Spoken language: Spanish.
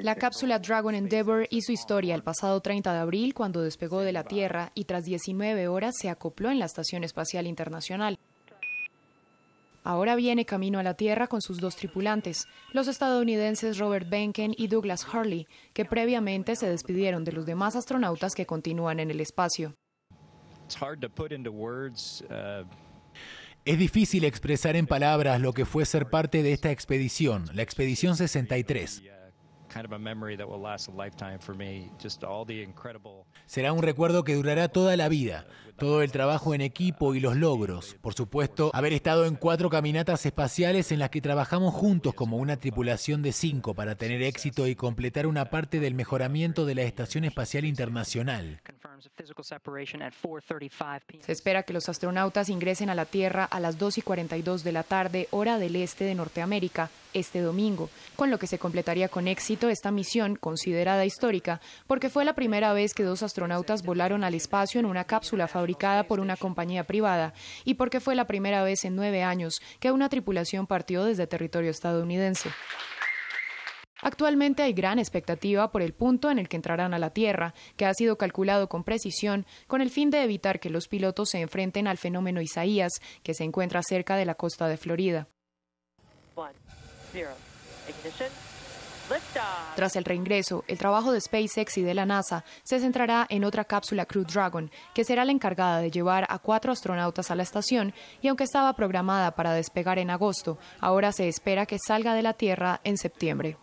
La cápsula Dragon Endeavour hizo historia el pasado 30 de abril cuando despegó de la Tierra y tras 19 horas se acopló en la Estación Espacial Internacional. Ahora viene camino a la Tierra con sus dos tripulantes, los estadounidenses Robert Benken y Douglas Hurley, que previamente se despidieron de los demás astronautas que continúan en el espacio. Uh, es difícil expresar en palabras lo que fue ser parte de esta expedición, la expedición 63. Será un recuerdo que durará toda la vida, todo el trabajo en equipo y los logros. Por supuesto, haber estado en cuatro caminatas espaciales en las que trabajamos juntos como una tripulación de cinco para tener éxito y completar una parte del mejoramiento de la Estación Espacial Internacional. Se espera que los astronautas ingresen a la Tierra a las 2 y 42 de la tarde, hora del este de Norteamérica, este domingo, con lo que se completaría con éxito esta misión considerada histórica, porque fue la primera vez que dos astronautas volaron al espacio en una cápsula fabricada por una compañía privada y porque fue la primera vez en nueve años que una tripulación partió desde territorio estadounidense. Actualmente hay gran expectativa por el punto en el que entrarán a la Tierra, que ha sido calculado con precisión con el fin de evitar que los pilotos se enfrenten al fenómeno Isaías, que se encuentra cerca de la costa de Florida. Tras el reingreso, el trabajo de SpaceX y de la NASA se centrará en otra cápsula Crew Dragon, que será la encargada de llevar a cuatro astronautas a la estación y aunque estaba programada para despegar en agosto, ahora se espera que salga de la Tierra en septiembre.